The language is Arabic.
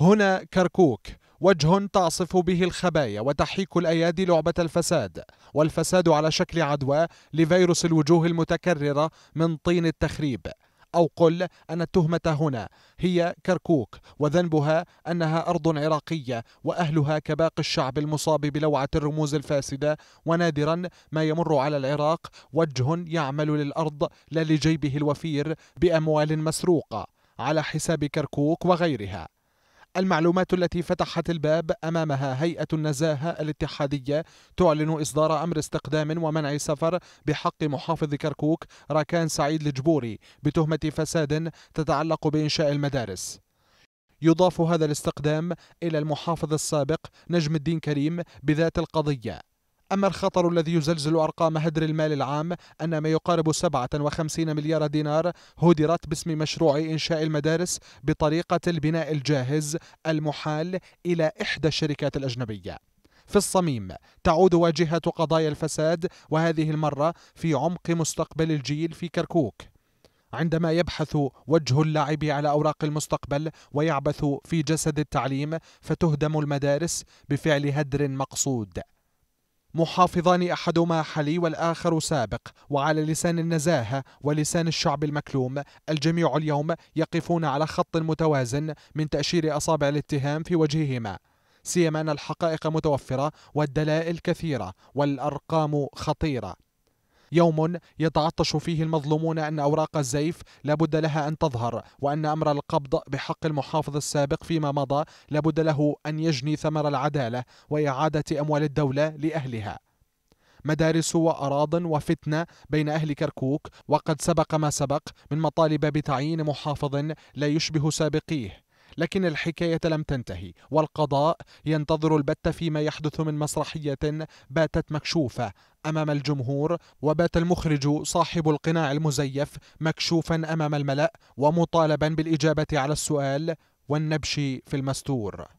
هنا كركوك وجه تعصف به الخبايا وتحيك الأيادي لعبة الفساد والفساد على شكل عدوى لفيروس الوجوه المتكررة من طين التخريب أو قل أن التهمة هنا هي كركوك وذنبها أنها أرض عراقية وأهلها كباقي الشعب المصاب بلوعة الرموز الفاسدة ونادرا ما يمر على العراق وجه يعمل للأرض لا لجيبه الوفير بأموال مسروقة على حساب كركوك وغيرها المعلومات التي فتحت الباب أمامها هيئة النزاهة الاتحادية تعلن إصدار أمر استقدام ومنع سفر بحق محافظ كركوك راكان سعيد الجبوري بتهمة فساد تتعلق بإنشاء المدارس يضاف هذا الاستقدام إلى المحافظ السابق نجم الدين كريم بذات القضية أما الخطر الذي يزلزل أرقام هدر المال العام أن ما يقارب 57 مليار دينار هدرت باسم مشروع إنشاء المدارس بطريقة البناء الجاهز المحال إلى إحدى الشركات الأجنبية في الصميم تعود واجهة قضايا الفساد وهذه المرة في عمق مستقبل الجيل في كركوك عندما يبحث وجه اللاعب على أوراق المستقبل ويعبث في جسد التعليم فتهدم المدارس بفعل هدر مقصود محافظان احدهما حلي والاخر سابق وعلى لسان النزاهه ولسان الشعب المكلوم الجميع اليوم يقفون على خط متوازن من تاشير اصابع الاتهام في وجههما سيما ان الحقائق متوفره والدلائل كثيره والارقام خطيره يوم يتعطش فيه المظلومون أن أوراق الزيف لابد لها أن تظهر وأن أمر القبض بحق المحافظ السابق فيما مضى لابد له أن يجني ثمر العدالة وإعادة أموال الدولة لأهلها مدارس وأراض وفتنة بين أهل كركوك وقد سبق ما سبق من مطالب بتعيين محافظ لا يشبه سابقيه لكن الحكاية لم تنتهي والقضاء ينتظر البت فيما يحدث من مسرحية باتت مكشوفة أمام الجمهور وبات المخرج صاحب القناع المزيف مكشوفا أمام الملأ ومطالبا بالإجابة على السؤال والنبش في المستور